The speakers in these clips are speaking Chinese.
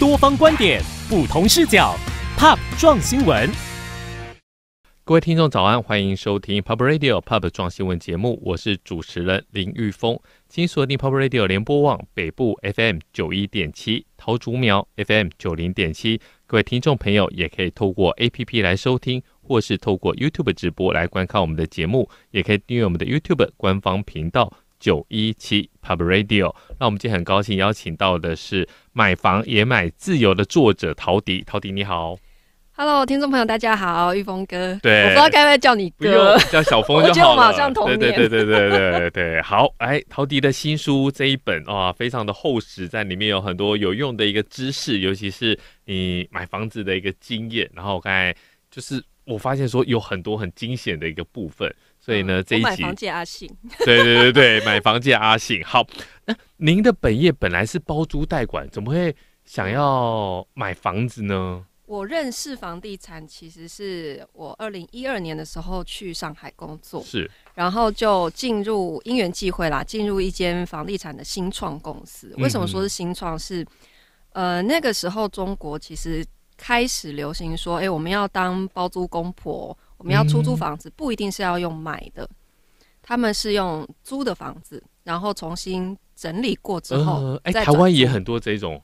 多方观点，不同视角，Pub 撞新闻。各位听众早安，欢迎收听 Pub Radio Pub 撞新闻节目，我是主持人林玉峰。请锁定 Pub Radio 联播网北部 FM 九一点七、桃竹苗 FM 九零点七。各位听众朋友也可以透过 APP 来收听，或是透过 YouTube 直播来观看我们的节目，也可以订阅我们的 YouTube 官方频道。九一七 Pub Radio，那我们今天很高兴邀请到的是买房也买自由的作者陶迪。陶迪你好，Hello，听众朋友大家好，玉峰哥，对，我不知道该不该叫你哥，叫小峰就好。马上童年，对对对对对对对，好。哎，陶迪的新书这一本啊，非常的厚实，在里面有很多有用的一个知识，尤其是你买房子的一个经验。然后刚才就是我发现说有很多很惊险的一个部分。所以呢，这一集买房借阿信，对对对对，买房借阿信。好，那您的本业本来是包租代管，怎么会想要买房子呢？我认识房地产，其实是我二零一二年的时候去上海工作，是，然后就进入因缘际会啦，进入一间房地产的新创公司。为什么说是新创？是，呃，那个时候中国其实开始流行说，哎，我们要当包租公婆。我们要出租房子不一定是要用买的，他们是用租的房子，然后重新整理过之后。哎，台湾也很多这种。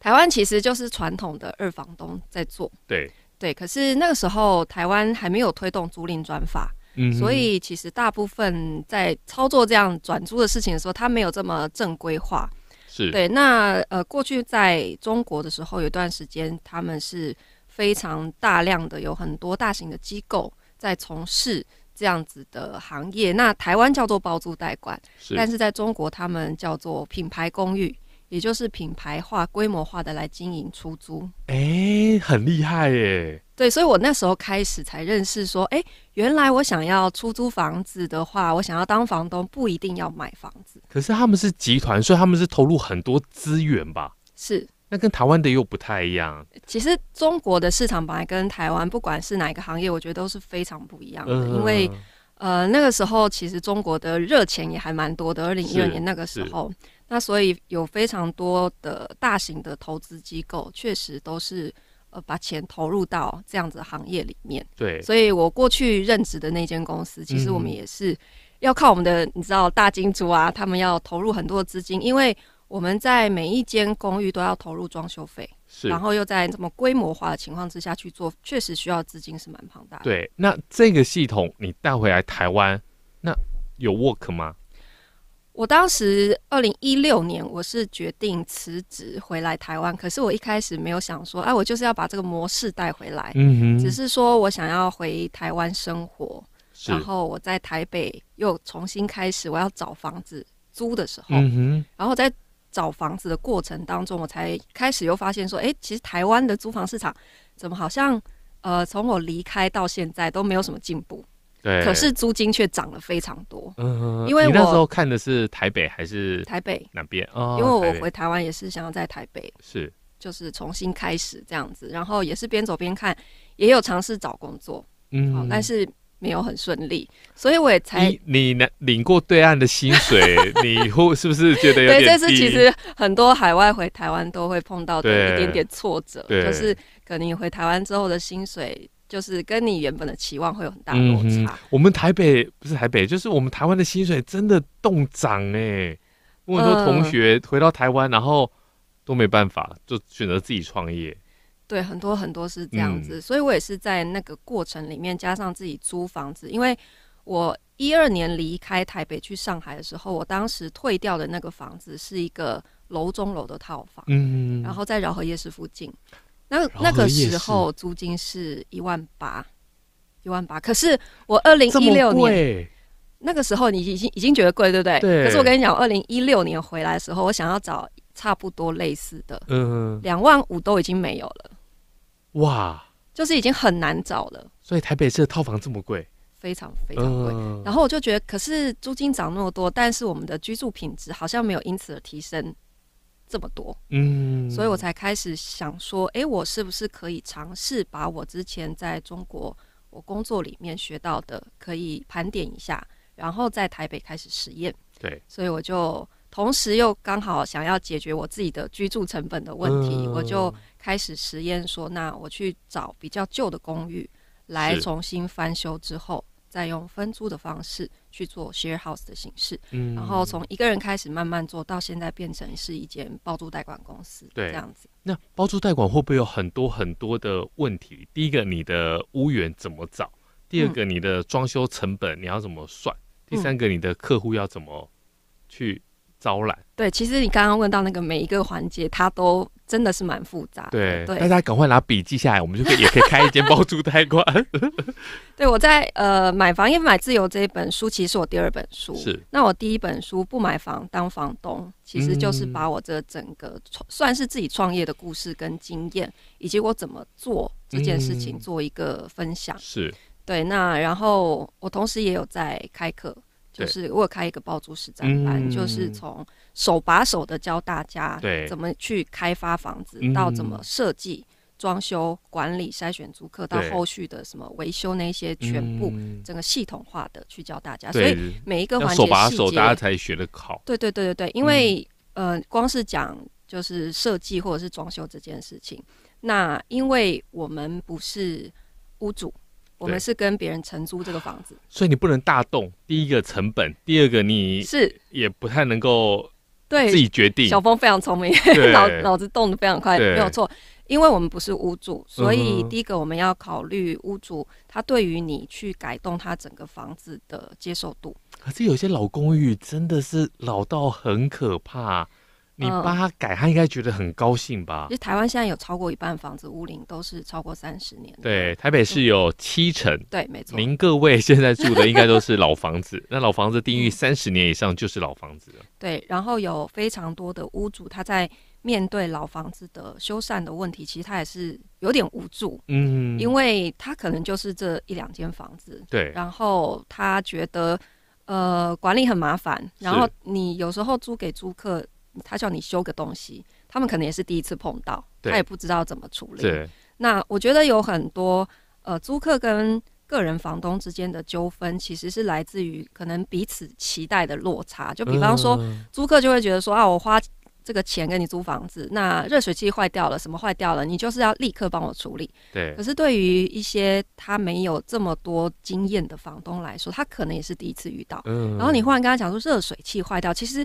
台湾其实就是传统的二房东在做。对对，可是那个时候台湾还没有推动租赁转法，所以其实大部分在操作这样转租的事情的时候，他没有这么正规化。是。对，那呃，过去在中国的时候，有段时间他们是。非常大量的，有很多大型的机构在从事这样子的行业。那台湾叫做包租代管，但是在中国他们叫做品牌公寓，也就是品牌化、规模化的来经营出租。哎，很厉害耶！对，所以我那时候开始才认识，说，哎，原来我想要出租房子的话，我想要当房东，不一定要买房子。可是他们是集团，所以他们是投入很多资源吧？是。那跟台湾的又不太一样。其实中国的市场本来跟台湾，不管是哪一个行业，我觉得都是非常不一样的。因为呃那个时候，其实中国的热钱也还蛮多的，二零一二年那个时候，那所以有非常多的大型的投资机构，确实都是呃把钱投入到这样子行业里面。对，所以我过去任职的那间公司，其实我们也是要靠我们的你知道大金主啊，他们要投入很多资金，因为。我们在每一间公寓都要投入装修费，然后又在这么规模化的情况之下去做，确实需要资金是蛮庞大的。对，那这个系统你带回来台湾，那有 work 吗？我当时二零一六年，我是决定辞职回来台湾，可是我一开始没有想说，哎，我就是要把这个模式带回来。嗯哼，只是说我想要回台湾生活，然后我在台北又重新开始，我要找房子租的时候，嗯哼，然后在。找房子的过程当中，我才开始又发现说，哎，其实台湾的租房市场怎么好像，呃，从我离开到现在都没有什么进步，对，可是租金却涨了非常多。嗯，因为我那时候看的是台北还是台北那边哦。因为我回台湾也是想要在台北，是，就是重新开始这样子，然后也是边走边看，也有尝试找工作，嗯，好，但是。没有很顺利，所以我也才你你领过对岸的薪水，你会是不是觉得有点？对，这是其实很多海外回台湾都会碰到的一点点挫折，就是可能你回台湾之后的薪水，就是跟你原本的期望会有很大落差。我们台北不是台北，就是我们台湾的薪水真的动涨哎，很多同学回到台湾，然后都没办法，就选择自己创业。对，很多很多是这样子，所以我也是在那个过程里面加上自己租房子，因为我一二年离开台北去上海的时候，我当时退掉的那个房子是一个楼中楼的套房，嗯，然后在饶河夜市附近，那那个时候租金是一万八，一万八，可是我二零一六年那个时候你已经已经觉得贵，对不对？对。可是我跟你讲，二零一六年回来的时候，我想要找差不多类似的，嗯，两万五都已经没有了。哇，就是已经很难找了，所以台北这套房这么贵，非常非常贵。然后我就觉得，可是租金涨那么多，但是我们的居住品质好像没有因此而提升这么多。嗯，所以我才开始想说，哎，我是不是可以尝试把我之前在中国我工作里面学到的，可以盘点一下，然后在台北开始实验。对，所以我就。同时又刚好想要解决我自己的居住成本的问题，我就开始实验说，那我去找比较旧的公寓来重新翻修之后，再用分租的方式去做 share house 的形式，然后从一个人开始慢慢做到现在变成是一间包租代管公司，这样子。那包租代管会不会有很多很多的问题？第一个，你的屋源怎么找？第二个，你的装修成本你要怎么算？第三个，你的客户要怎么去？招揽对，其实你刚刚问到那个每一个环节，它都真的是蛮复杂。对对，大家赶快拿笔记下来，我们就可以也可以开一间包租代管。对，我在呃买房，因为买自由这一本书其实是我第二本书。是。那我第一本书不买房当房东，其实就是把我这整个算是自己创业的故事跟经验，以及我怎么做这件事情做一个分享。是。对，那然后我同时也有在开课。就是我开一个包租实战班，就是从手把手的教大家怎么去开发房子，到怎么设计、装修、管理、筛选租客，到后续的什么维修那些，全部整个系统化的去教大家。所以每一个环节、细节，大家才学得好。对对对对对，因为呃，光是讲就是设计或者是装修这件事情，那因为我们不是屋主。我们是跟别人承租这个房子，所以你不能大动。第一个成本，第二个你是也不太能够对自己决定。小峰非常聪明，脑脑子动的非常快，没有错。因为我们不是屋主，所以第一个我们要考虑屋主他对于你去改动他整个房子的接受度。可是有些老公寓真的是老到很可怕。你帮他改，他应该觉得很高兴吧？其实台湾现在有超过一半房子屋龄都是超过三十年。对，台北是有七成。对，没错。您各位现在住的应该都是老房子，那老房子定义三十年以上就是老房子了。对，然后有非常多的屋主，他在面对老房子的修缮的问题，其实他也是有点无助。嗯，因为他可能就是这一两间房子。对，然后他觉得，呃，管理很麻烦。然后你有时候租给租客。他叫你修个东西，他们可能也是第一次碰到，他也不知道怎么处理。那我觉得有很多呃，租客跟个人房东之间的纠纷，其实是来自于可能彼此期待的落差。就比方说，租客就会觉得说啊，我花这个钱给你租房子，那热水器坏掉了，什么坏掉了，你就是要立刻帮我处理。对。可是对于一些他没有这么多经验的房东来说，他可能也是第一次遇到。嗯。然后你忽然跟他讲说热水器坏掉，其实。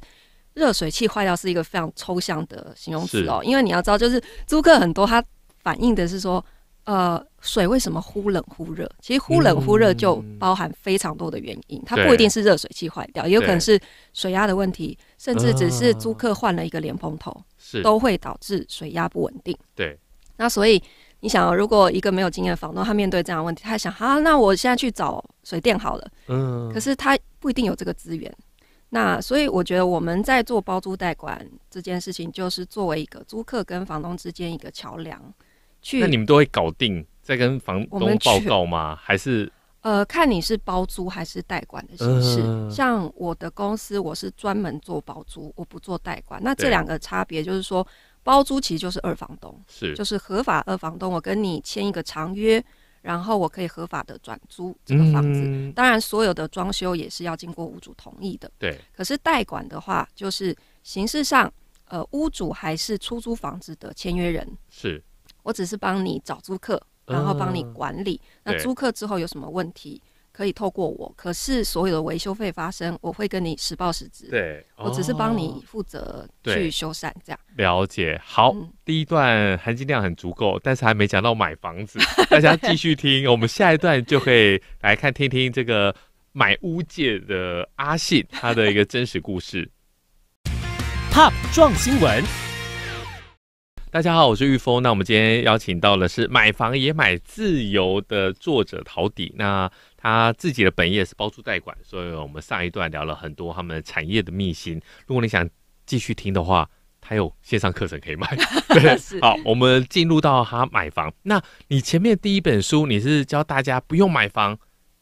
热水器坏掉是一个非常抽象的形容词哦，因为你要知道，就是租客很多，它反映的是说，呃，水为什么忽冷忽热？其实忽冷忽热就包含非常多的原因，它不一定是热水器坏掉，也有可能是水压的问题，甚至只是租客换了一个连蓬头，都会导致水压不稳定。对，那所以你想，如果一个没有经验的房东，他面对这样的问题，他想啊，那我现在去找水电好了，嗯，可是他不一定有这个资源。那所以我觉得我们在做包租代管这件事情，就是作为一个租客跟房东之间一个桥梁，去。那你们都会搞定，在跟房东报告吗？还是？呃，看你是包租还是代管的形式。像我的公司，我是专门做包租，我不做代管。那这两个差别就是说，包租其实就是二房东，是就是合法二房东。我跟你签一个长约。然后我可以合法的转租这个房子，当然所有的装修也是要经过屋主同意的。对。可是代管的话，就是形式上，呃，屋主还是出租房子的签约人。是。我只是帮你找租客，然后帮你管理。那租客之后有什么问题？可以透过我，可是所有的维修费发生，我会跟你实报实支。对，我只是帮你负责去修缮，这样。了解。好，第一段含金量很足够，但是还没讲到买房子，大家继续听，我们下一段就可以来看听听这个买屋界的阿信他的一个真实故事。Pop 撞新闻，大家好，我是玉峰。那我们今天邀请到的是买房也买自由的作者陶底。那他自己的本业是包租代管，所以我们上一段聊了很多他们产业的秘辛。如果你想继续听的话，他有线上课程可以卖。对，好，我们进入到他买房。那你前面第一本书你是教大家不用买房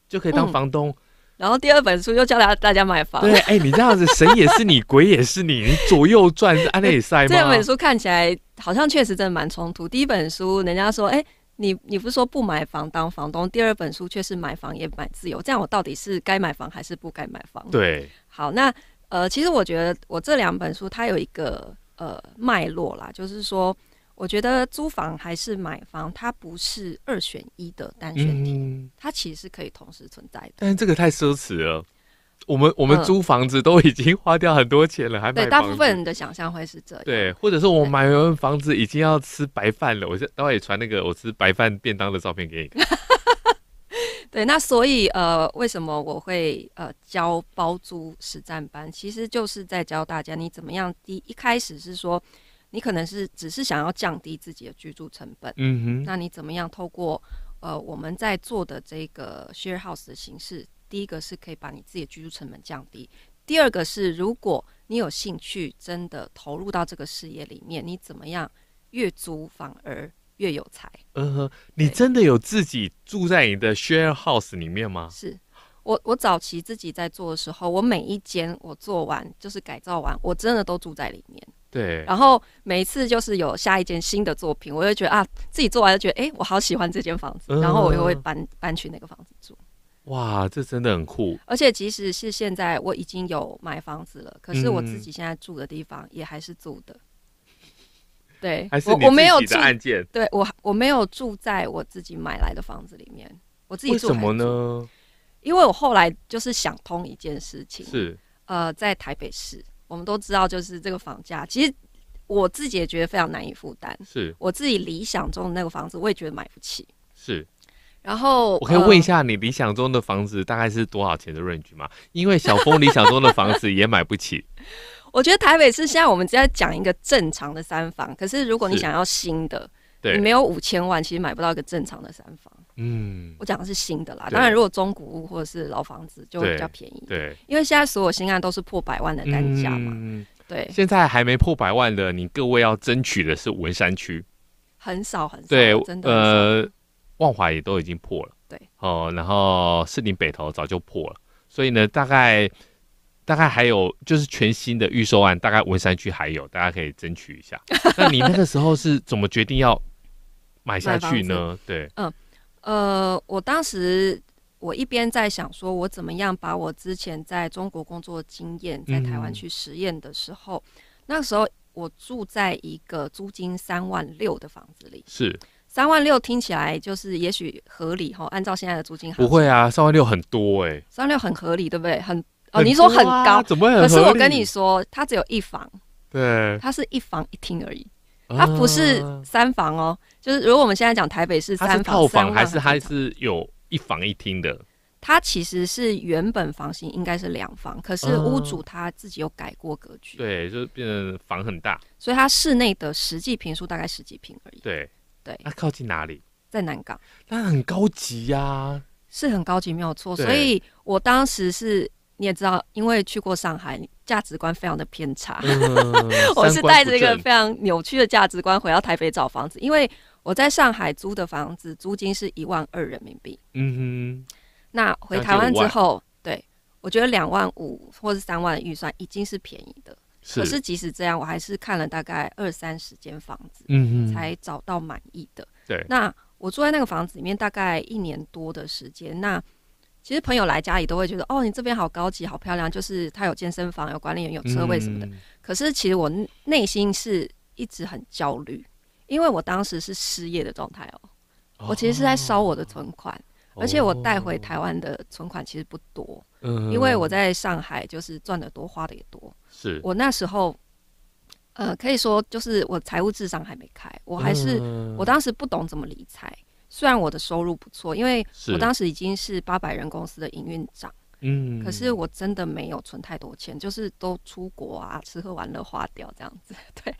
就可以当房东，然后第二本书又教大大家买房。对，哎，你这样子神也是你，鬼也是你，左右转，安内 塞。这本书看起来好像确实真的蛮冲突。第一本书人家说，哎。你你不是说不买房当房东？第二本书却是买房也买自由，这样我到底是该买房还是不该买房？对，好，那呃，其实我觉得我这两本书它有一个呃脉络啦，就是说，我觉得租房还是买房，它不是二选一的单选题，它其实是可以同时存在的。但是这个太奢侈了。我们我们租房子都已经花掉很多钱了，还对大部分人的想象会是这样，对，或者说我买完房子已经要吃白饭了，我就待会也传那个我吃白饭便当的照片给你。对，那所以呃，为什么我会呃教包租实战班，其实就是在教大家你怎么样，第一开始是说你可能是只是想要降低自己的居住成本，嗯哼，那你怎么样透过呃我们在做的这个 share house 的形式。第一个是可以把你自己的居住成本降低，第二个是如果你有兴趣真的投入到这个事业里面，你怎么样越租反而越有财？嗯哼，你真的有自己住在你的 share house 里面吗？是我，我早期自己在做的时候，我每一间我做完就是改造完，我真的都住在里面。对，然后每一次就是有下一件新的作品，我就觉得啊，自己做完就觉得哎，我好喜欢这间房子，然后我又会搬搬去那个房子住。哇，这真的很酷！而且，即使是现在我已经有买房子了，可是我自己现在住的地方也还是租的。对，还是我我没有住。案件，对，我我没有住在我自己买来的房子里面。我自己住什么呢？因为我后来就是想通一件事情，是呃，在台北市，我们都知道，就是这个房价，其实我自己也觉得非常难以负担。是我自己理想中的那个房子，我也觉得买不起。是。然后我可以问一下，你理想中的房子大概是多少钱的 range 吗？因为小峰理想中的房子也买不起。我觉得台北是现在我们只在讲一个正常的三房，可是如果你想要新的，你没有五千万，其实买不到一个正常的三房。嗯，我讲的是新的啦。当然，如果中古屋或者是老房子就比较便宜。对，因为现在所有新案都是破百万的单价嘛。嗯，对，现在还没破百万的，你各位要争取的是文山区，很少很少，对，真的。万华也都已经破了，对哦，然后士林北投早就破了，所以呢，大概大概还有就是全新的预售案，大概文山区还有，大家可以争取一下。那你那个时候是怎么决定要买下去呢？对，嗯，呃，我当时我一边在想说，我怎么样把我之前在中国工作经验在台湾去实验的时候，那个时候我住在一个租金三万六的房子里，是。三万六听起来就是也许合理哈，按照现在的租金不会啊，三万六很多哎，三六很合理对不对？很哦，你说很高，可是我跟你说，它只有一房，对，它是一房一厅而已，它不是三房哦。就是如果我们现在讲台北是三套房，还是还是有一房一厅的？它其实是原本房型应该是两房，可是屋主他自己有改过格局，对，就是变成房很大，所以它室内的实际坪数大概十几坪而已。对。对，它靠近哪里？在南港。那很高级呀，是很高级，没有错。所以我当时是，你也知道，因为去过上海，价值观非常的偏差。我是带着一个非常扭曲的价值观回到台北找房子，因为我在上海租的房子租金是一万二人民币。嗯哼，那回台湾之后，对我觉得两万五或者三万预算已经是便宜的。可是即使这样，我还是看了大概二三十间房子，嗯嗯，才找到满意的。对，那我住在那个房子里面大概一年多的时间。那其实朋友来家里都会觉得，哦，你这边好高级、好漂亮，就是它有健身房、有管理员、有车位什么的。可是其实我内心是一直很焦虑，因为我当时是失业的状态哦，我其实是在烧我的存款，而且我带回台湾的存款其实不多。嗯，因为我在上海就是赚的多，花的也多。是我那时候，呃，可以说就是我财务智商还没开，我还是我当时不懂怎么理财。虽然我的收入不错，因为我当时已经是八百人公司的营运长，嗯，可是我真的没有存太多钱，就是都出国啊，吃喝玩乐花掉这样子。对，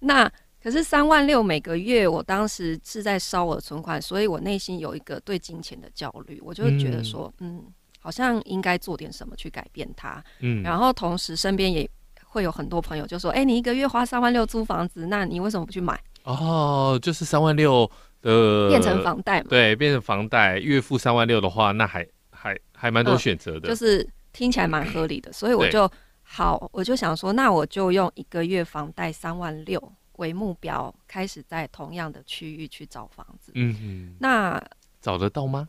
那可是三万六每个月，我当时是在烧我的存款，所以我内心有一个对金钱的焦虑，我就觉得说，嗯。好像应该做点什么去改变它，嗯，然后同时身边也会有很多朋友就说：“哎，你一个月花三万六租房子，那你为什么不去买？”哦，就是三万六的变成房贷，对，变成房贷，月付三万六的话，那还还还蛮多选择的，就是听起来蛮合理的，所以我就好，我就想说，那我就用一个月房贷三万六为目标，开始在同样的区域去找房子，嗯，那找得到吗？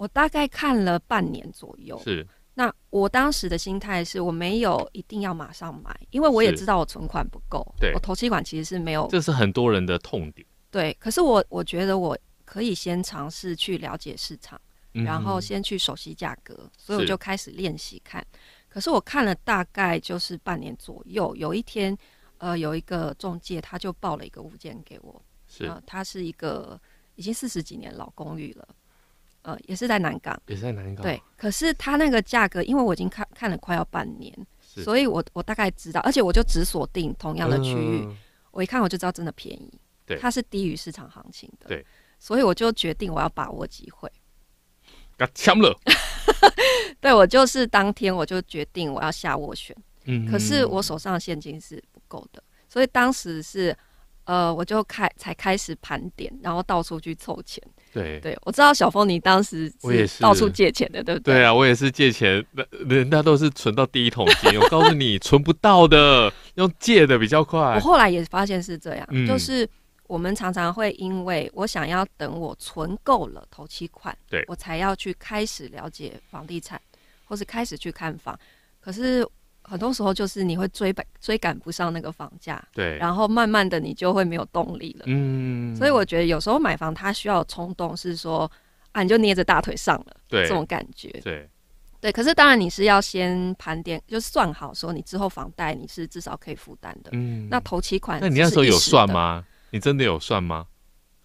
我大概看了半年左右，是。那我当时的心态是我没有一定要马上买，因为我也知道我存款不够。我投期款其实是没有。这是很多人的痛点。对，可是我我觉得我可以先尝试去了解市场，然后先去熟悉价格，所以我就开始练习看。可是我看了大概就是半年左右，有一天，呃，有一个中介他就报了一个物件给我，是，他是一个已经四十几年老公寓了。也是在南港，也是在南港。对，可是它那个价格，因为我已经看看了快要半年，所以我我大概知道，而且我就只锁定同样的区域，我一看我就知道真的便宜。对，它是低于市场行情的。对，所以我就决定我要把握机会。枪了，对我就是当天我就决定我要下旋，嗯，可是我手上的现金是不够的，所以当时是呃我就开才开始盘点，然后到处去凑钱。对对，我知道小峰，你当时我也是到处借钱的，对不对？对啊，我也是借钱，那人家都是存到第一桶金，我告诉你，存不到的，用借的比较快。我后来也发现是这样，就是我们常常会因为我想要等我存够了头期款，对我才要去开始了解房地产，或是开始去看房，可是。很多时候就是你会追赶追赶不上那个房价，对，然后慢慢的你就会没有动力了，嗯，所以我觉得有时候买房它需要冲动，是说啊你就捏着大腿上了，对，这种感觉，对，对，可是当然你是要先盘点，就算好说你之后房贷你是至少可以负担的，嗯，那头期款，那你那时候有算吗？你真的有算吗？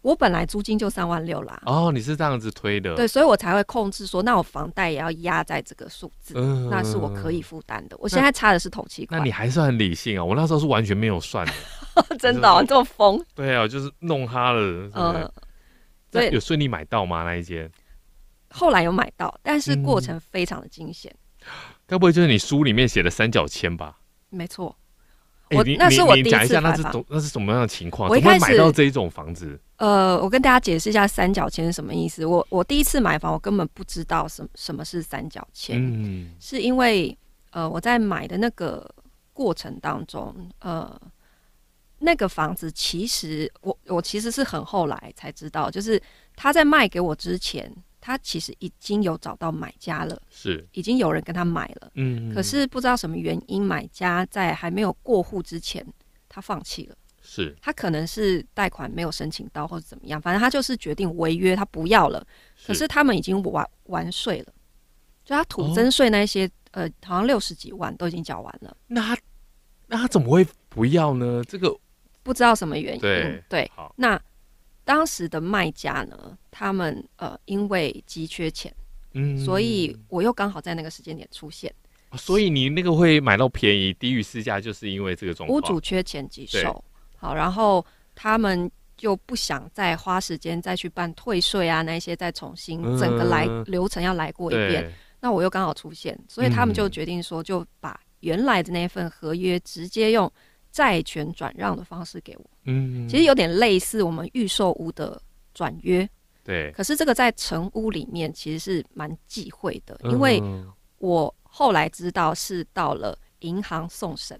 我本来租金就三万六啦。哦，你是这样子推的。对，所以我才会控制说，那我房贷也要压在这个数字，那是我可以负担的。我现在差的是头期款。那你还是很理性啊！我那时候是完全没有算的，真的这么疯？对啊，就是弄他了。嗯。对，有顺利买到吗那一间？后来有买到，但是过程非常的惊险。该不会就是你书里面写的三角签吧？没错。我那是我讲一下那是那是什么样的情况？我一开始买到这一种房子。呃，我跟大家解释一下三角签是什么意思。我我第一次买房，我根本不知道什什么是三角签。嗯，是因为呃我在买的那个过程当中，呃，那个房子其实我我其实是很后来才知道，就是他在卖给我之前。他其实已经有找到买家了，是，已经有人跟他买了，嗯，可是不知道什么原因，买家在还没有过户之前，他放弃了，是，他可能是贷款没有申请到或者怎么样，反正他就是决定违约，他不要了。可是他们已经完完税了，就他土增税那些，呃，好像六十几万都已经缴完了。那他那他怎么会不要呢？这个不知道什么原因。对好，那。当时的卖家呢，他们呃，因为急缺钱，嗯，所以我又刚好在那个时间点出现，所以你那个会买到便宜低于市价，就是因为这个状况。屋主缺钱急售，好，然后他们就不想再花时间再去办退税啊，那些再重新整个来流程要来过一遍，那我又刚好出现，所以他们就决定说，就把原来的那一份合约直接用。债权转让的方式给我，嗯，其实有点类似我们预售屋的转约，对。可是这个在成屋里面其实是蛮忌讳的，因为我后来知道是到了银行送审，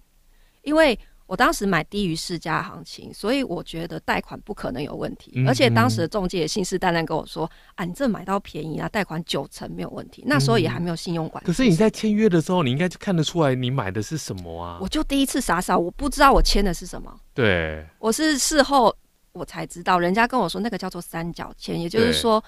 因为。我当时买低于市价行情，所以我觉得贷款不可能有问题。而且当时的中介信誓旦旦跟我说：“啊，你这买到便宜啊，贷款九成没有问题。”那时候也还没有信用管。可是你在签约的时候，你应该就看得出来你买的是什么啊？我就第一次傻傻，我不知道我签的是什么。对，我是事后我才知道，人家跟我说那个叫做三角签，也就是说，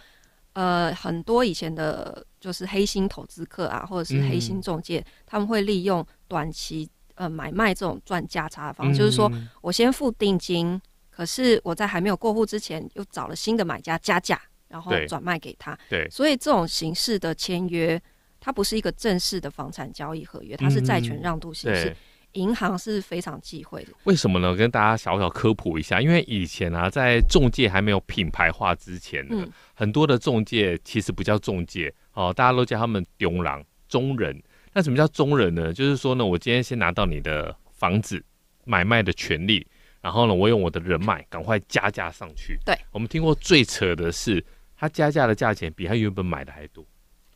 呃，很多以前的就是黑心投资客啊，或者是黑心中介，他们会利用短期。呃，买卖这种赚价差的方式，就是说我先付定金，可是我在还没有过户之前，又找了新的买家加价，然后转卖给他。对，所以这种形式的签约，它不是一个正式的房产交易合约，它是债权让渡形式，银行是非常忌讳的。为什么呢？跟大家小小科普一下，因为以前啊，在中介还没有品牌化之前，呢，很多的中介其实不叫中介，哦，大家都叫他们中郎、中人。那什么叫中人呢？就是说呢，我今天先拿到你的房子买卖的权利，然后呢，我用我的人脉赶快加价上去。对，我们听过最扯的是，他加价的价钱比他原本买的还多，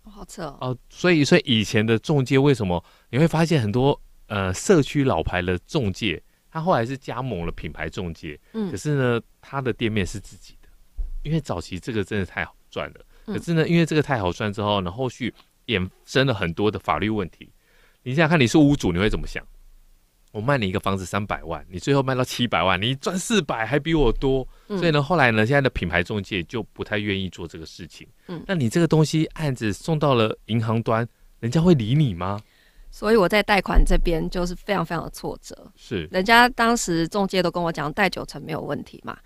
好扯哦。所以所以以前的中介为什么你会发现很多呃社区老牌的中介，他后来是加盟了品牌中介，嗯，可是呢，他的店面是自己的，因为早期这个真的太好赚了。可是呢，因为这个太好赚之后，呢，后续。衍生了很多的法律问题。你现在看你是屋主，你会怎么想？我卖你一个房子三百万，你最后卖到七百万，你赚四百还比我多，所以呢，后来呢，现在的品牌中介就不太愿意做这个事情。嗯，那你这个东西案子送到了银行端，人家会理你吗？所以我在贷款这边就是非常非常的挫折。是，人家当时中介都跟我讲贷九成没有问题嘛，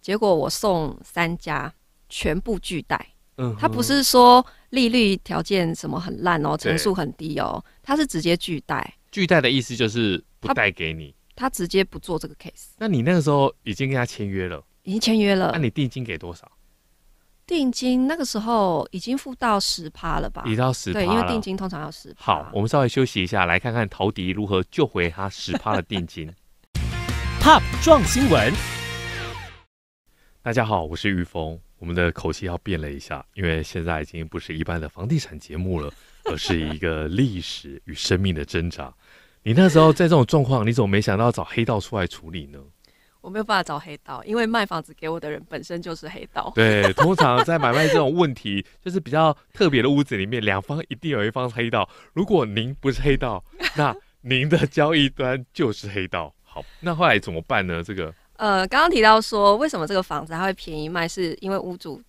结果我送三家全部拒贷。嗯，他不是说。利率条件什么很烂哦，成数很低哦，他是直接拒贷。拒贷的意思就是不贷给你，他直接不做这个 case。那你那个时候已经跟他签约了，已经签约了。那你定金给多少？定金那个时候已经付到十趴了吧？已到十对，因为定金通常要十好，我们稍微休息一下，来看看陶迪如何救回他十趴的定金。Pop 撞新闻，大家好，我是玉峰。我们的口气要变了一下，因为现在已经不是一般的房地产节目了，而是一个历史与生命的挣扎。你那时候在这种状况，你怎么没想到找黑道出来处理呢？我没有办法找黑道，因为卖房子给我的人本身就是黑道。对，通常在买卖这种问题，就是比较特别的屋子里面，两方一定有一方是黑道。如果您不是黑道，那您的交易端就是黑道。好，那后来怎么办呢？这个。呃，刚刚提到说，为什么这个房子还会便宜卖，是因为屋主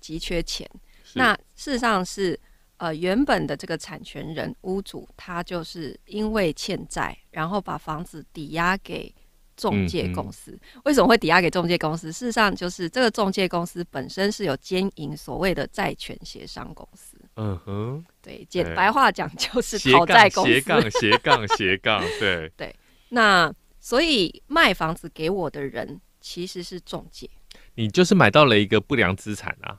急缺钱。那事实上是，呃，原本的这个产权人屋主，他就是因为欠债，然后把房子抵押给中介公司。为什么会抵押给中介公司？事实上，就是这个中介公司本身是有兼营所谓的债权协商公司。嗯哼，对，简白话讲就是讨债公司。斜杠斜杠斜杠对。对，那。所以卖房子给我的人其实是中介，你就是买到了一个不良资产啊，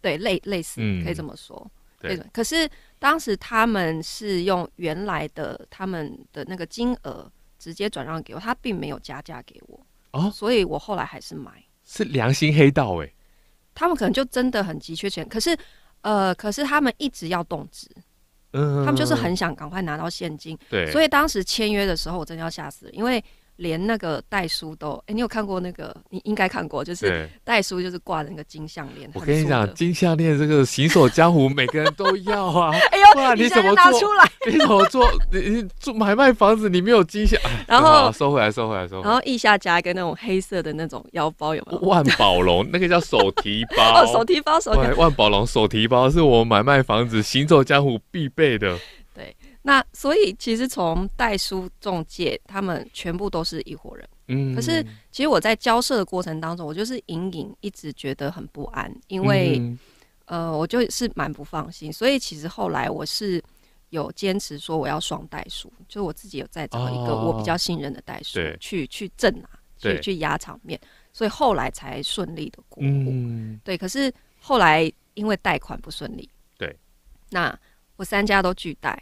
对，类类似可以这么说。对，可是当时他们是用原来的他们的那个金额直接转让给我，他并没有加价给我哦，所以我后来还是买，是良心黑道哎，他们可能就真的很急缺钱，可是呃，可是他们一直要动资，嗯，他们就是很想赶快拿到现金，对，所以当时签约的时候我真的要吓死了，因为。连那个袋书都，哎，你有看过那个？你应该看过，就是袋书，就是挂那个金项链。我跟你讲，金项链这个行走江湖，每个人都要啊！哎呦，你怎么拿出来，你怎么做？你你做买卖房子，你没有金项然后收回来，收回来，收回来。然后腋下加一个那种黑色的那种腰包，有没有？万宝龙那个叫手提包。哦，手提包，手提万宝龙手提包是我买卖房子行走江湖必备的。那所以其实从代书中介，他们全部都是一伙人。嗯，可是其实我在交涉的过程当中，我就是隐隐一直觉得很不安，因为呃，我就是蛮不放心。所以其实后来我是有坚持说我要双代书，就是我自己有在找一个我比较信任的代书去去挣啊，去去压场面，所以后来才顺利的。过嗯，对。可是后来因为贷款不顺利，对，那我三家都拒贷。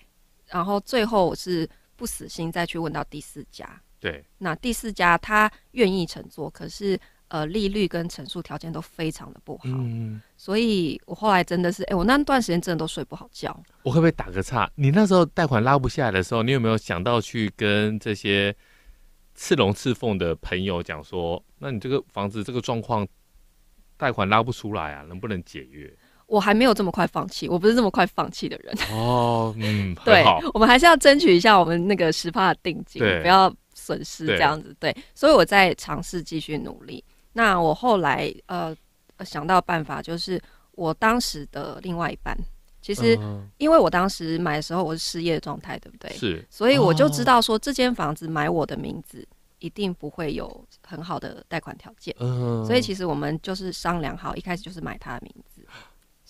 然后最后我是不死心，再去问到第四家。对。那第四家他愿意乘坐，可是呃利率跟乘数条件都非常的不好。嗯。所以我后来真的是，哎，我那段时间真的都睡不好觉。我会不会打个岔？你那时候贷款拉不下来的时候，你有没有想到去跟这些刺龙刺凤的朋友讲说，那你这个房子这个状况，贷款拉不出来啊，能不能解约？我还没有这么快放弃，我不是这么快放弃的人哦。嗯，对我们还是要争取一下我们那个十帕的定金，不要损失这样子。对，所以我在尝试继续努力。那我后来呃想到办法，就是我当时的另外一半，其实因为我当时买的时候我是失业状态，对不对？是，所以我就知道说这间房子买我的名字一定不会有很好的贷款条件。嗯，所以其实我们就是商量好，一开始就是买他的名字。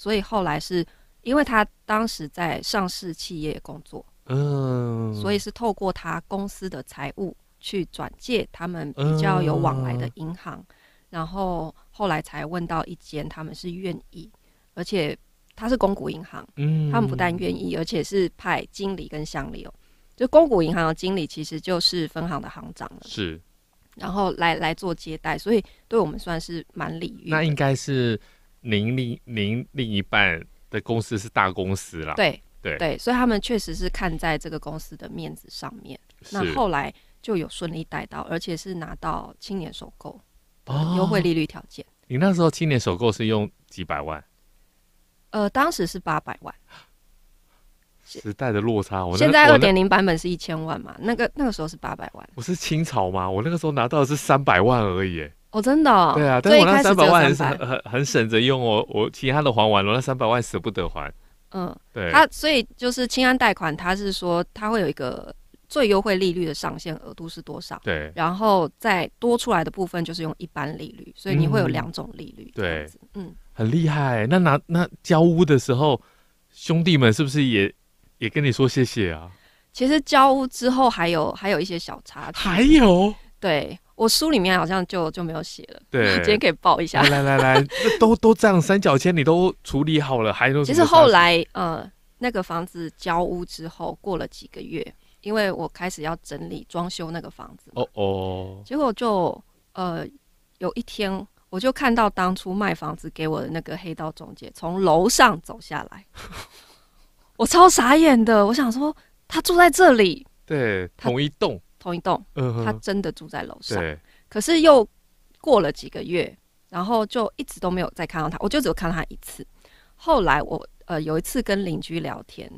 所以后来是，因为他当时在上市企业工作，嗯，所以是透过他公司的财务去转借他们比较有往来的银行，然后后来才问到一间他们是愿意，而且他是公股银行，嗯，他们不但愿意，而且是派经理跟乡里哦，就公股银行的经理其实就是分行的行长了，是，然后来来做接待，所以对我们算是蛮礼遇，那应该是。您另您另一半的公司是大公司啦，对对对，所以他们确实是看在这个公司的面子上面，那后来就有顺利带到，而且是拿到青年首购优惠利率条件。你那时候青年首购是用几百万？呃，当时是八百万。时代的落差，我现在二点零版本是一千万嘛，那个那个时候是八百万。我是清朝吗？我那个时候拿到的是三百万而已。哦，真的对啊，所以我那三百万很很很省着用哦，我其他的还完了，那三百万舍不得还。嗯，对。他所以就是清安贷款，他是说它会有一个最优惠利率的上限额度是多少？对。然后再多出来的部分就是用一般利率，所以你会有两种利率。对，嗯，很厉害。那拿那交屋的时候，兄弟们是不是也也跟你说谢谢啊？其实交屋之后还有还有一些小差曲，还有对。我书里面好像就就没有写了。对，今天可以报一下。来来来，那都都这样，三角签你都处理好了，还有。其实后来，呃，那个房子交屋之后，过了几个月，因为我开始要整理装修那个房子。哦哦。结果就呃有一天，我就看到当初卖房子给我的那个黑道中介从楼上走下来，我超傻眼的，我想说他住在这里。对，同一栋。同一栋，他真的住在楼上。可是又过了几个月，然后就一直都没有再看到他。我就只有看到他一次。后来我呃有一次跟邻居聊天，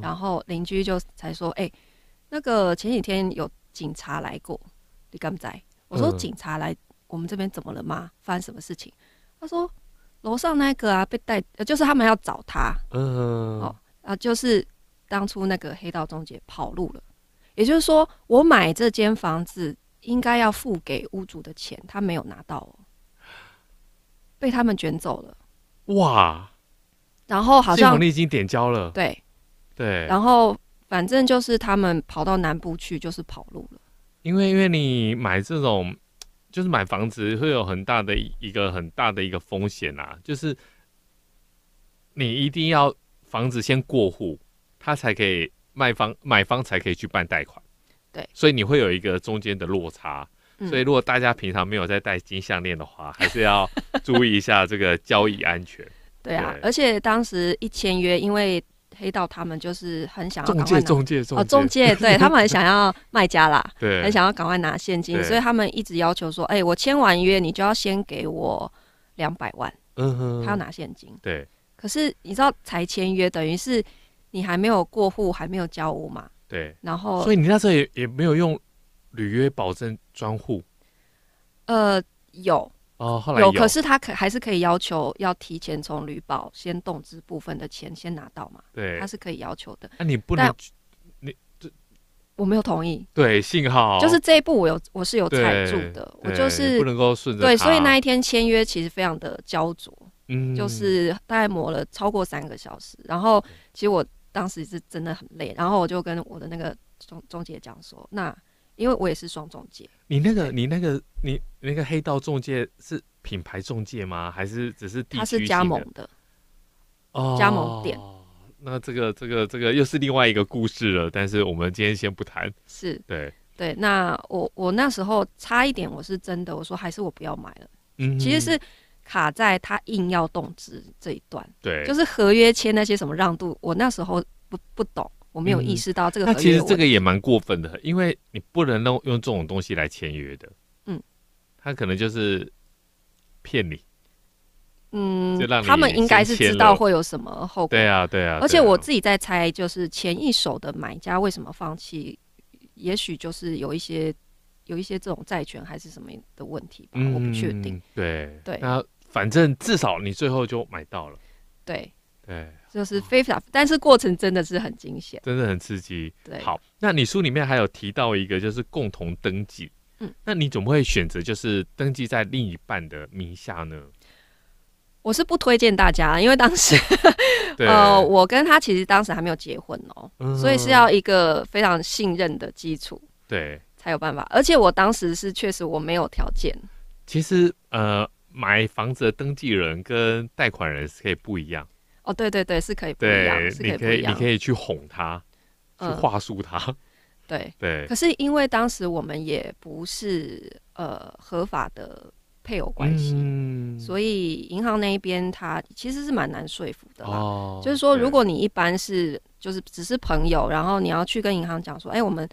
然后邻居就才说：“哎，那个前几天有警察来过，你敢不在？”我说：“警察来，我们这边怎么了吗？发生什么事情？”他说：“楼上那个啊，被带，就是他们要找他。”嗯。哦啊，就是当初那个黑道中介跑路了。也就是说，我买这间房子应该要付给屋主的钱，他没有拿到哦，被他们卷走了。哇！然后好像你利已经点交了。对对。然后反正就是他们跑到南部去，就是跑路了。因为因为你买这种，就是买房子会有很大的一个很大的一个风险啊，就是你一定要房子先过户，他才可以。卖方买方才可以去办贷款，对，所以你会有一个中间的落差。所以如果大家平常没有在戴金项链的话，还是要注意一下这个交易安全。对啊，而且当时一签约，因为黑道他们就是很想要中介中介中介，中介，对 他们很想要卖家啦，对，很想要赶快拿现金，所以他们一直要求说：“哎，我签完约，你就要先给我两百万。”嗯哼，他要拿现金。对，可是你知道，才签约等于是。你还没有过户，还没有交屋嘛？对，然后所以你那时候也也没有用履约保证专户。呃，有哦，有，可是他可还是可以要求要提前从旅保先动支部分的钱先拿到嘛？对，他是可以要求的。那你不能，你这我没有同意。对，幸好就是这一步我有，我是有踩住的，我就是不能够顺着。对，所以那一天签约其实非常的焦灼，嗯，就是大概磨了超过三个小时，然后其实我。当时是真的很累，然后我就跟我的那个中中介讲说，那因为我也是双中介，你那个你那个你那个黑道中介是品牌中介吗？还是只是地区？是加盟的，哦，加盟店。那这个这个这个又是另外一个故事了，但是我们今天先不谈。是，对对。那我我那时候差一点，我是真的，我说还是我不要买了。嗯，其实是。卡在他硬要动资这一段，对，就是合约签那些什么让渡，我那时候不不懂，我没有意识到这个合约。那其实这个也蛮过分的，因为你不能用用这种东西来签约的。嗯，他可能就是骗你。嗯，他们应该是知道会有什么后果。对啊，对啊。而且我自己在猜，就是前一手的买家为什么放弃，也许就是有一些。有一些这种债权还是什么的问题吧，我不确定。对对，那反正至少你最后就买到了。对对，就是非常，但是过程真的是很惊险，真的很刺激。对，好，那你书里面还有提到一个就是共同登记，嗯，那你怎么会选择就是登记在另一半的名下呢？我是不推荐大家，因为当时，呃，我跟他其实当时还没有结婚哦，所以是要一个非常信任的基础。对。才有办法，而且我当时是确实我没有条件。其实，呃，买房子的登记人跟贷款人是可以不一样。哦，对对对，是可以不一样，是可以你可以去哄他，去话术他。对对。可是因为当时我们也不是呃合法的配偶关系，所以银行那一边他其实是蛮难说服的啦。就是说，如果你一般是就是只是朋友，然后你要去跟银行讲说，哎，我们。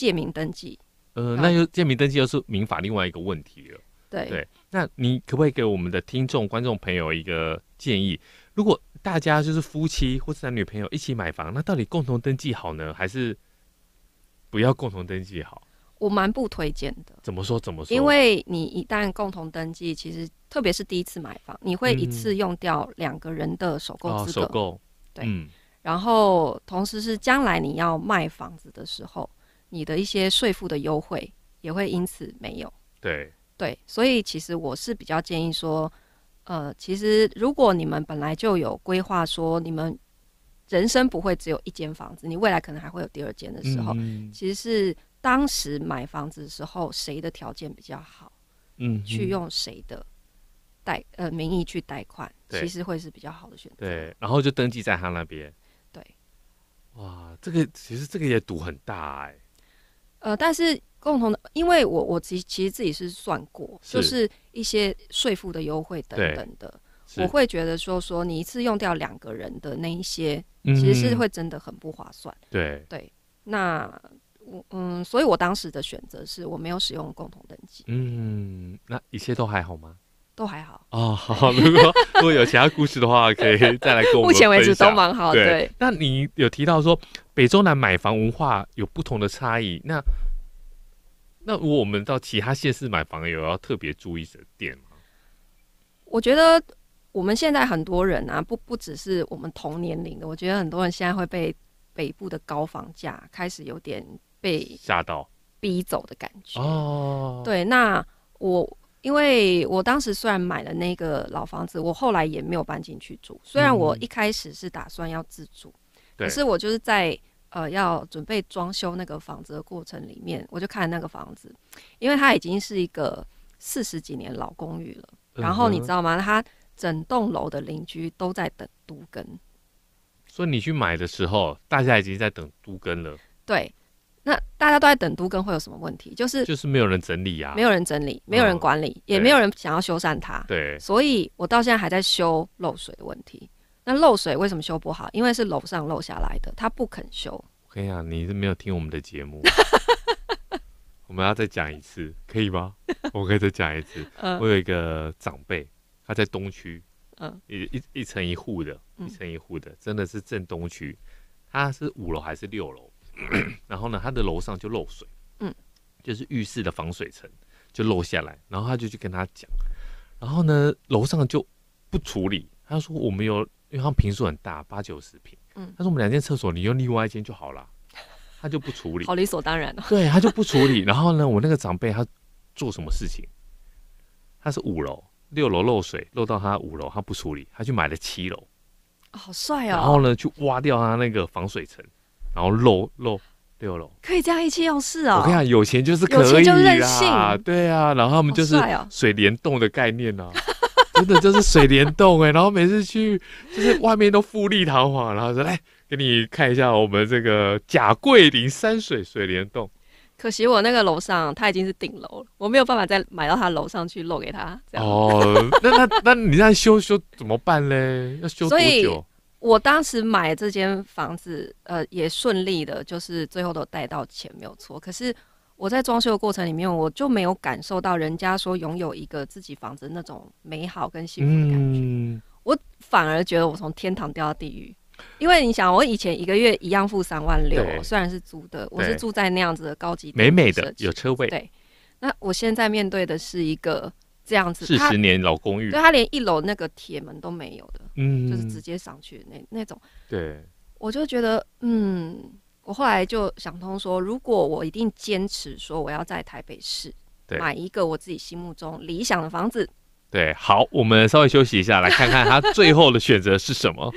借名登记，呃，那就借名登记又是民法另外一个问题了。对对，那你可不可以给我们的听众、观众朋友一个建议？如果大家就是夫妻或者男女朋友一起买房，那到底共同登记好呢，还是不要共同登记好？我蛮不推荐的。怎么说？怎么说？因为你一旦共同登记，其实特别是第一次买房，你会一次用掉两个人的首购资格。首购，对。嗯。然后，同时是将来你要卖房子的时候。你的一些税负的优惠也会因此没有。对对，所以其实我是比较建议说，呃，其实如果你们本来就有规划说你们人生不会只有一间房子，你未来可能还会有第二间的时候，其实是当时买房子的时候谁的条件比较好，嗯，去用谁的贷呃名义去贷款，其实会是比较好的选择。对，然后就登记在他那边。对。哇，这个其实这个也赌很大哎。呃，但是共同的，因为我我其其实自己是算过，就是一些税负的优惠等等的，我会觉得说说你一次用掉两个人的那一些，其实是会真的很不划算。对对，那我嗯，所以我当时的选择是我没有使用共同登记。嗯，那一切都还好吗？都还好哦，好。如果如果有其他故事的话，可以再来跟我们。目前为止都蛮好。对，那你有提到说北中南买房文化有不同的差异，那那我们到其他县市买房有要特别注意的点吗？我觉得我们现在很多人啊，不不只是我们同年龄的，我觉得很多人现在会被北部的高房价开始有点被吓到、逼走的感觉。哦，对，那我。因为我当时虽然买了那个老房子，我后来也没有搬进去住。虽然我一开始是打算要自住，可是我就是在呃要准备装修那个房子的过程里面，我就看那个房子，因为它已经是一个四十几年老公寓了。然后你知道吗？它整栋楼的邻居都在等都根，所以你去买的时候，大家已经在等都根了。对。那大家都在等都更会有什么问题？就是就是没有人整理呀，没有人整理，没有人管理，也没有人想要修缮它。对，所以我到现在还在修漏水问题。那漏水为什么修不好？因为是楼上漏下来的，他不肯修。跟你讲，你是没有听我们的节目？我们要再讲一次，可以吗？我可以再讲一次。我有一个长辈，他在东区，嗯，一一一层一户的，一层一户的，真的是正东区。他是五楼还是六楼？然后呢，他的楼上就漏水，嗯，就是浴室的防水层就漏下来，然后他就去跟他讲，然后呢，楼上就不处理，他说我们有，因为他们平数很大，八九十平，嗯，他说我们两间厕所，你用另外一间就好了，他就不处理，好理所当然，对他就不处理。然后呢，我那个长辈他做什么事情，他是五楼，六楼漏水漏到他五楼，他不处理，他去买了七楼，好帅哦，然后呢，去挖掉他那个防水层。然后漏漏六楼可以这样意气用事哦！我跟你讲，有钱就是可以任性，对啊。然后他们就是水帘洞的概念呢，真的就是水帘洞哎。然后每次去，就是外面都富丽堂皇，然后说来给你看一下我们这个假桂林山水水帘洞。可惜我那个楼上他已经是顶楼了，我没有办法再买到他楼上去漏给他。哦，那那那你这样修修怎么办嘞？要修多久？我当时买这间房子，呃，也顺利的，就是最后都贷到钱没有错。可是我在装修的过程里面，我就没有感受到人家说拥有一个自己房子那种美好跟幸福的感觉。我反而觉得我从天堂掉到地狱，因为你想，我以前一个月一样付三万六，虽然是租的，我是住在那样子的高级、美美的有车位。对，那我现在面对的是一个。这样子，四十年老公寓，对他连一楼那个铁门都没有的，嗯，就是直接上去那那种。对，我就觉得，嗯，我后来就想通说，如果我一定坚持说我要在台北市买一个我自己心目中理想的房子，对，好，我们稍微休息一下，来看看他最后的选择是什么。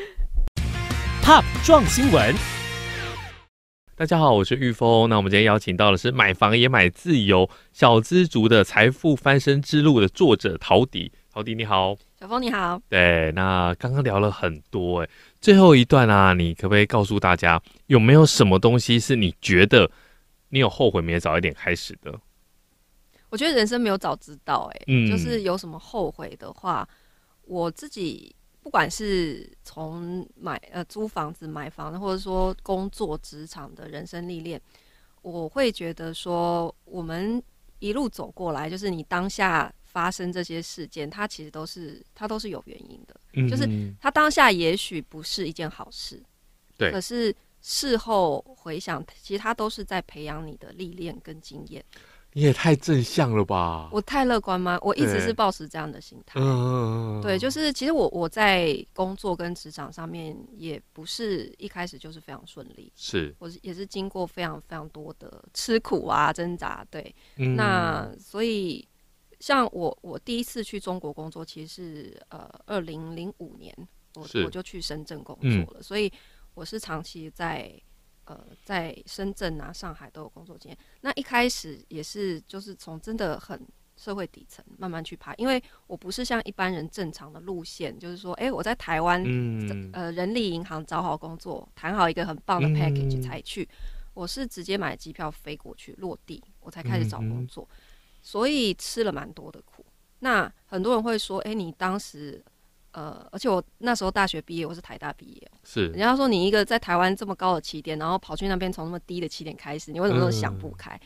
Top 撞新闻。大家好，我是玉峰。那我们今天邀请到的是买房也买自由、小知足的财富翻身之路的作者陶迪。陶迪你好，小峰你好。对，那刚刚聊了很多，哎，最后一段啊，你可不可以告诉大家，有没有什么东西是你觉得你有后悔没有早一点开始的？我觉得人生没有早知道，哎，就是有什么后悔的话，我自己。不管是从买呃租房子、买房子，或者说工作、职场的人生历练，我会觉得说，我们一路走过来，就是你当下发生这些事件，它其实都是它都是有原因的，就是它当下也许不是一件好事，对，可是事后回想，其实它都是在培养你的历练跟经验。你也太正向了吧？我太乐观吗？我一直是保持这样的心态。嗯，对，就是其实我我在工作跟职场上面也不是一开始就是非常顺利，是我是也是经过非常非常多的吃苦啊挣扎。对，那所以像我我第一次去中国工作其实是呃二零零五年，我我就去深圳工作了，所以我是长期在。呃，在深圳啊、上海都有工作经验。那一开始也是，就是从真的很社会底层慢慢去爬。因为我不是像一般人正常的路线，就是说，哎，我在台湾呃，人力银行找好工作，谈好一个很棒的 package 才去。我是直接买机票飞过去，落地我才开始找工作，所以吃了蛮多的苦。那很多人会说，哎，你当时。呃，而且我那时候大学毕业，我是台大毕业，是人家说你一个在台湾这么高的起点，然后跑去那边从那么低的起点开始，你为什么都想不开？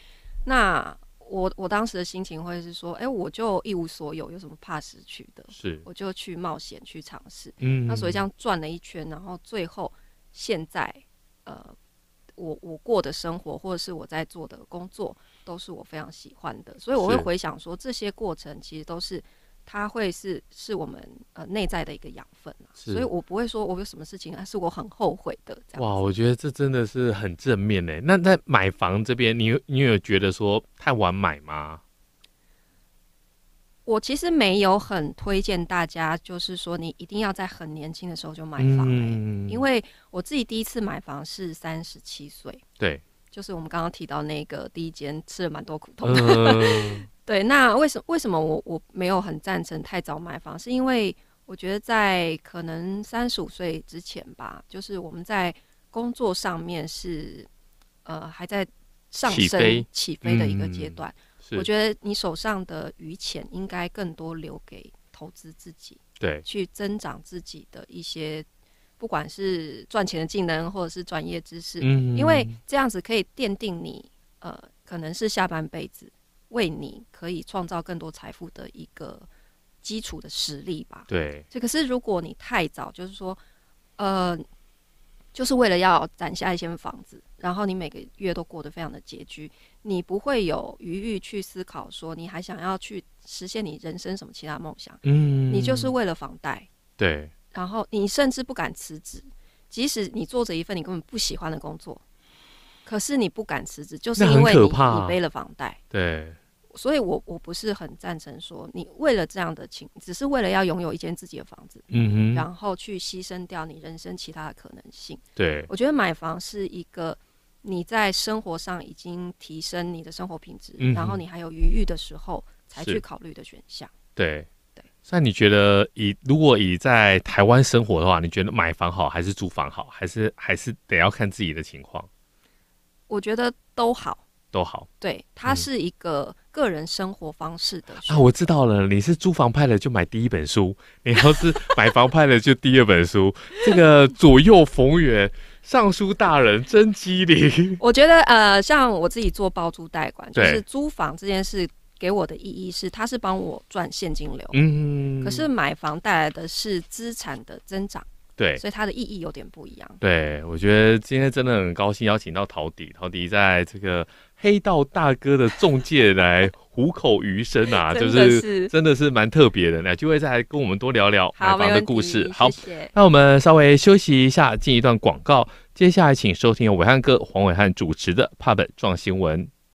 那我我当时的心情会是说，哎，我就一无所有，有什么怕失去的？是，我就去冒险去尝试。嗯，那所以这样转了一圈，然后最后现在，呃，我我过的生活或者是我在做的工作，都是我非常喜欢的，所以我会回想说，这些过程其实都是。它会是是我们呃内在的一个养分，所以我不会说我有什么事情，而是我很后悔的这样哇，我觉得这真的是很正面呢。那在买房这边，你有你有觉得说太晚买吗？我其实没有很推荐大家，就是说你一定要在很年轻的时候就买房，因为我自己第一次买房是三十七岁，对，就是我们刚刚提到那个第一间吃了蛮多苦头。对，那为什么为什么我我没有很赞成太早买房？是因为我觉得在可能三十五岁之前吧，就是我们在工作上面是呃还在上升起飞的一个阶段。我觉得你手上的余钱应该更多留给投资自己，对，去增长自己的一些不管是赚钱的技能或者是专业知识，嗯，因为这样子可以奠定你呃可能是下半辈子。为你可以创造更多财富的一个基础的实力吧。对。这可是如果你太早，就是说，呃，就是为了要攒下一间房子，然后你每个月都过得非常的拮据，你不会有余裕去思考说你还想要去实现你人生什么其他梦想。嗯。你就是为了房贷。对。然后你甚至不敢辞职，即使你做着一份你根本不喜欢的工作。可是你不敢辞职，就是因为你你背了房贷。对，所以，我我不是很赞成说你为了这样的情，只是为了要拥有一间自己的房子，嗯哼，然后去牺牲掉你人生其他的可能性。对，我觉得买房是一个你在生活上已经提升你的生活品质，然后你还有余裕的时候才去考虑的选项。对，对。那你觉得以如果以在台湾生活的话，你觉得买房好还是租房好？还是还是得要看自己的情况。我觉得都好，都好。对，它是一个个人生活方式的啊。我知道了，你是租房派的就买第一本书，你要是买房派的就第二本书。这个左右逢源，尚书大人真机灵。我觉得呃，像我自己做包租代管，就是租房这件事给我的意义是，它是帮我赚现金流。嗯。可是买房带来的是资产的增长。对，所以它的意义有点不一样。对，我觉得今天真的很高兴邀请到陶迪，陶迪在这个黑道大哥的中介来虎口余生啊，就是真的是蛮特别的。那就会再跟我们多聊聊买房的故事。好，谢谢。那我们稍微休息一下，进一段广告。接下来请收听由伟汉哥黄伟汉主持的《帕本撞新闻》。